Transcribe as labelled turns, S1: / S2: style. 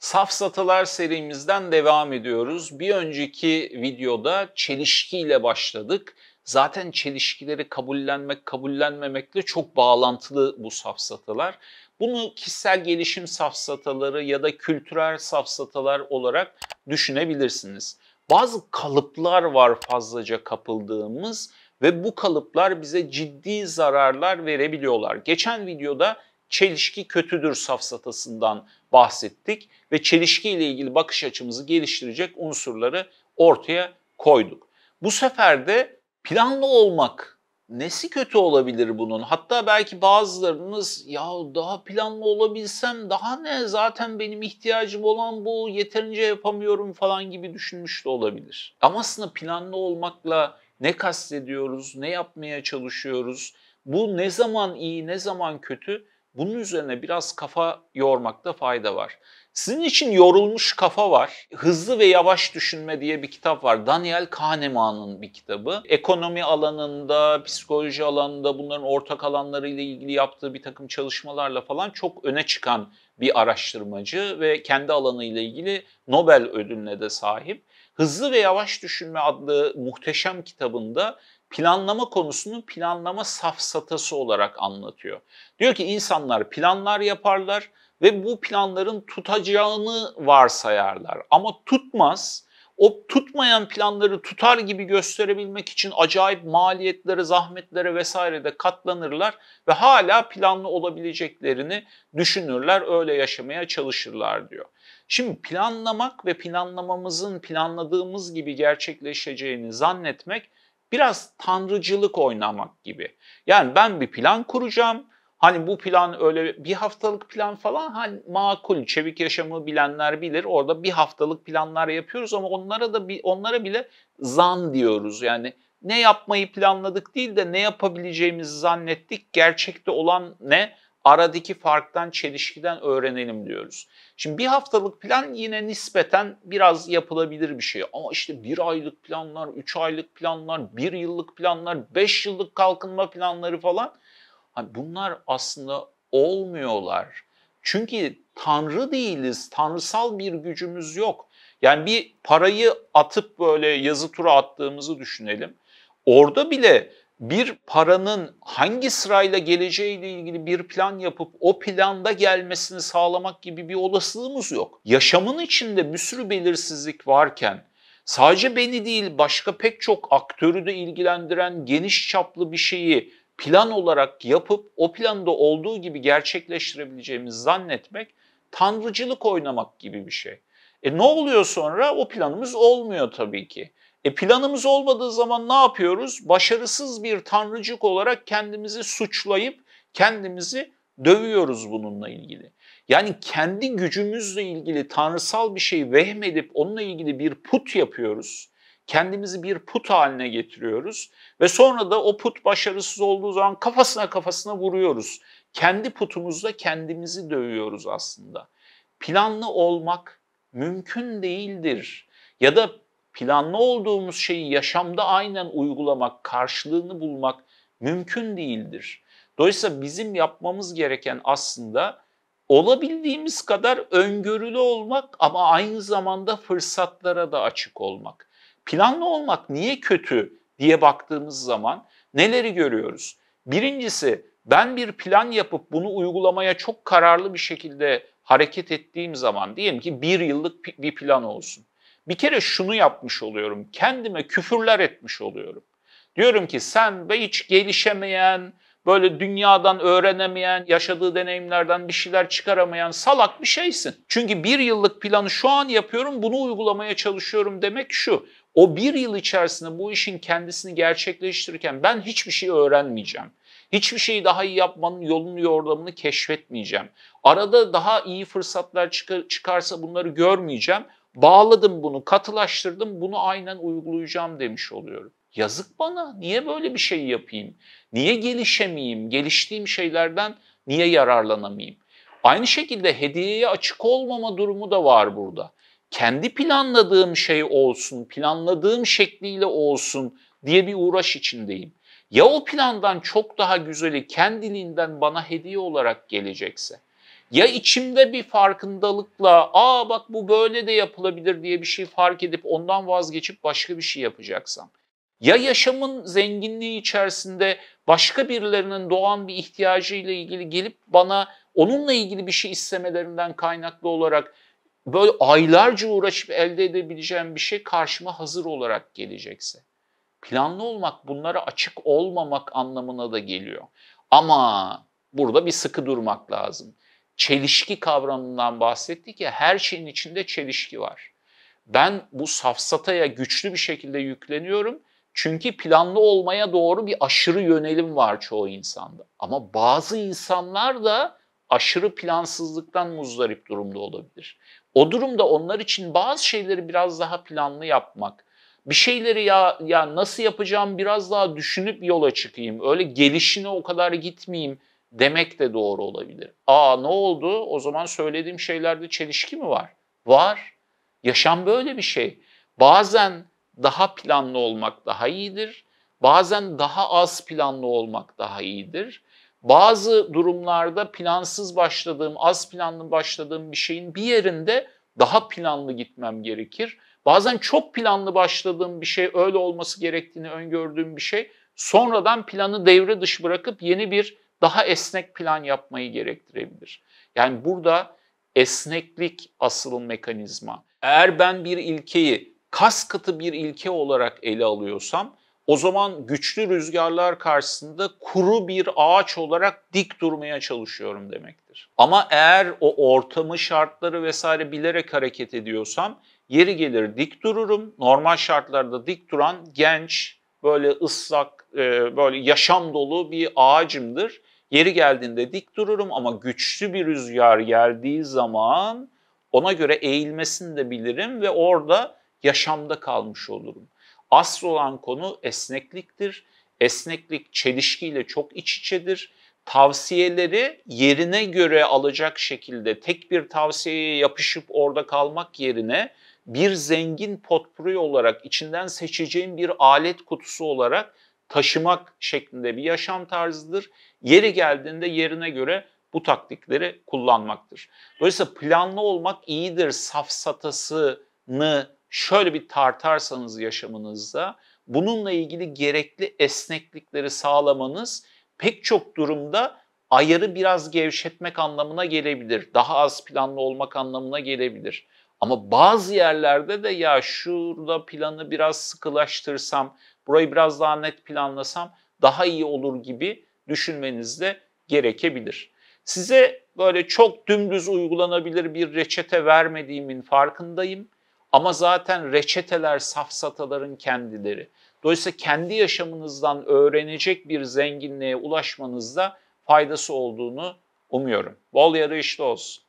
S1: Safsatalar serimizden devam ediyoruz. Bir önceki videoda çelişkiyle başladık. Zaten çelişkileri kabullenmek, kabullenmemekle çok bağlantılı bu safsatalar. Bunu kişisel gelişim safsataları ya da kültürel safsatalar olarak düşünebilirsiniz. Bazı kalıplar var fazlaca kapıldığımız ve bu kalıplar bize ciddi zararlar verebiliyorlar. Geçen videoda çelişki kötüdür safsatasından bahsettik ve çelişki ile ilgili bakış açımızı geliştirecek unsurları ortaya koyduk. Bu sefer de planlı olmak nesi kötü olabilir bunun? Hatta belki bazılarınız ya daha planlı olabilsem daha ne zaten benim ihtiyacım olan bu yeterince yapamıyorum falan gibi düşünmüş de olabilir. Ama aslında planlı olmakla ne kastediyoruz, ne yapmaya çalışıyoruz, bu ne zaman iyi, ne zaman kötü bunun üzerine biraz kafa yormakta fayda var. Sizin için yorulmuş kafa var. Hızlı ve Yavaş Düşünme diye bir kitap var. Daniel Kahneman'ın bir kitabı. Ekonomi alanında, psikoloji alanında bunların ortak alanlarıyla ilgili yaptığı bir takım çalışmalarla falan çok öne çıkan bir araştırmacı ve kendi alanı ile ilgili Nobel ödülüne de sahip. Hızlı ve Yavaş Düşünme adlı muhteşem kitabında planlama konusunu planlama safsatası olarak anlatıyor. Diyor ki insanlar planlar yaparlar ve bu planların tutacağını varsayarlar ama tutmaz. O tutmayan planları tutar gibi gösterebilmek için acayip maliyetlere, zahmetlere vesaire de katlanırlar ve hala planlı olabileceklerini düşünürler, öyle yaşamaya çalışırlar diyor. Şimdi planlamak ve planlamamızın planladığımız gibi gerçekleşeceğini zannetmek biraz tanrıcılık oynamak gibi. Yani ben bir plan kuracağım. Hani bu plan öyle bir haftalık plan falan hani makul. Çevik yaşamı bilenler bilir. Orada bir haftalık planlar yapıyoruz ama onlara da onlara bile zan diyoruz. Yani ne yapmayı planladık değil de ne yapabileceğimizi zannettik. Gerçekte olan ne? aradaki farktan, çelişkiden öğrenelim diyoruz. Şimdi bir haftalık plan yine nispeten biraz yapılabilir bir şey. Ama işte bir aylık planlar, üç aylık planlar, bir yıllık planlar, beş yıllık kalkınma planları falan. Hani bunlar aslında olmuyorlar. Çünkü tanrı değiliz, tanrısal bir gücümüz yok. Yani bir parayı atıp böyle yazı tura attığımızı düşünelim. Orada bile bir paranın hangi sırayla geleceğiyle ilgili bir plan yapıp o planda gelmesini sağlamak gibi bir olasılığımız yok. Yaşamın içinde bir sürü belirsizlik varken sadece beni değil başka pek çok aktörü de ilgilendiren geniş çaplı bir şeyi plan olarak yapıp o planda olduğu gibi gerçekleştirebileceğimizi zannetmek tanrıcılık oynamak gibi bir şey. E ne oluyor sonra? O planımız olmuyor tabii ki. E planımız olmadığı zaman ne yapıyoruz? Başarısız bir tanrıcık olarak kendimizi suçlayıp kendimizi dövüyoruz bununla ilgili. Yani kendi gücümüzle ilgili tanrısal bir şey vehmedip onunla ilgili bir put yapıyoruz. Kendimizi bir put haline getiriyoruz ve sonra da o put başarısız olduğu zaman kafasına kafasına vuruyoruz. Kendi putumuzla kendimizi dövüyoruz aslında. Planlı olmak mümkün değildir. Ya da planlı olduğumuz şeyi yaşamda aynen uygulamak, karşılığını bulmak mümkün değildir. Dolayısıyla bizim yapmamız gereken aslında olabildiğimiz kadar öngörülü olmak ama aynı zamanda fırsatlara da açık olmak. Planlı olmak niye kötü diye baktığımız zaman neleri görüyoruz? Birincisi ben bir plan yapıp bunu uygulamaya çok kararlı bir şekilde hareket ettiğim zaman diyelim ki bir yıllık bir plan olsun. Bir kere şunu yapmış oluyorum. Kendime küfürler etmiş oluyorum. Diyorum ki sen ve hiç gelişemeyen, böyle dünyadan öğrenemeyen, yaşadığı deneyimlerden bir şeyler çıkaramayan salak bir şeysin. Çünkü bir yıllık planı şu an yapıyorum, bunu uygulamaya çalışıyorum demek şu. O bir yıl içerisinde bu işin kendisini gerçekleştirirken ben hiçbir şey öğrenmeyeceğim. Hiçbir şeyi daha iyi yapmanın yolunu yordamını keşfetmeyeceğim. Arada daha iyi fırsatlar çıkarsa bunları görmeyeceğim. Bağladım bunu, katılaştırdım, bunu aynen uygulayacağım demiş oluyorum. Yazık bana. Niye böyle bir şey yapayım? Niye gelişemeyeyim? Geliştiğim şeylerden niye yararlanamayayım? Aynı şekilde hediyeye açık olmama durumu da var burada. Kendi planladığım şey olsun, planladığım şekliyle olsun diye bir uğraş içindeyim. Ya o plandan çok daha güzeli kendiliğinden bana hediye olarak gelecekse? ya içimde bir farkındalıkla aa bak bu böyle de yapılabilir diye bir şey fark edip ondan vazgeçip başka bir şey yapacaksam ya yaşamın zenginliği içerisinde başka birilerinin doğan bir ihtiyacı ile ilgili gelip bana onunla ilgili bir şey istemelerinden kaynaklı olarak böyle aylarca uğraşıp elde edebileceğim bir şey karşıma hazır olarak gelecekse. Planlı olmak bunlara açık olmamak anlamına da geliyor. Ama burada bir sıkı durmak lazım çelişki kavramından bahsettik ya her şeyin içinde çelişki var. Ben bu safsataya güçlü bir şekilde yükleniyorum. Çünkü planlı olmaya doğru bir aşırı yönelim var çoğu insanda. Ama bazı insanlar da aşırı plansızlıktan muzdarip durumda olabilir. O durumda onlar için bazı şeyleri biraz daha planlı yapmak, bir şeyleri ya ya nasıl yapacağım biraz daha düşünüp yola çıkayım. Öyle gelişine o kadar gitmeyeyim demek de doğru olabilir. Aa ne oldu? O zaman söylediğim şeylerde çelişki mi var? Var. Yaşam böyle bir şey. Bazen daha planlı olmak daha iyidir. Bazen daha az planlı olmak daha iyidir. Bazı durumlarda plansız başladığım, az planlı başladığım bir şeyin bir yerinde daha planlı gitmem gerekir. Bazen çok planlı başladığım bir şey, öyle olması gerektiğini öngördüğüm bir şey sonradan planı devre dışı bırakıp yeni bir daha esnek plan yapmayı gerektirebilir. Yani burada esneklik asıl mekanizma. Eğer ben bir ilkeyi kas katı bir ilke olarak ele alıyorsam o zaman güçlü rüzgarlar karşısında kuru bir ağaç olarak dik durmaya çalışıyorum demektir. Ama eğer o ortamı, şartları vesaire bilerek hareket ediyorsam yeri gelir dik dururum. Normal şartlarda dik duran genç, böyle ıslak, e, böyle yaşam dolu bir ağacımdır. Yeri geldiğinde dik dururum ama güçlü bir rüzgar geldiği zaman ona göre eğilmesini de bilirim ve orada yaşamda kalmış olurum. Asıl olan konu esnekliktir. Esneklik çelişkiyle çok iç içedir. Tavsiyeleri yerine göre alacak şekilde tek bir tavsiyeye yapışıp orada kalmak yerine bir zengin potpuri olarak içinden seçeceğim bir alet kutusu olarak taşımak şeklinde bir yaşam tarzıdır. Yeri geldiğinde yerine göre bu taktikleri kullanmaktır. Dolayısıyla planlı olmak iyidir safsatasını şöyle bir tartarsanız yaşamınızda bununla ilgili gerekli esneklikleri sağlamanız pek çok durumda ayarı biraz gevşetmek anlamına gelebilir. Daha az planlı olmak anlamına gelebilir. Ama bazı yerlerde de ya şurada planı biraz sıkılaştırsam, burayı biraz daha net planlasam daha iyi olur gibi düşünmeniz de gerekebilir. Size böyle çok dümdüz uygulanabilir bir reçete vermediğimin farkındayım. Ama zaten reçeteler safsataların kendileri. Dolayısıyla kendi yaşamınızdan öğrenecek bir zenginliğe ulaşmanızda faydası olduğunu umuyorum. Bol yarışlı olsun.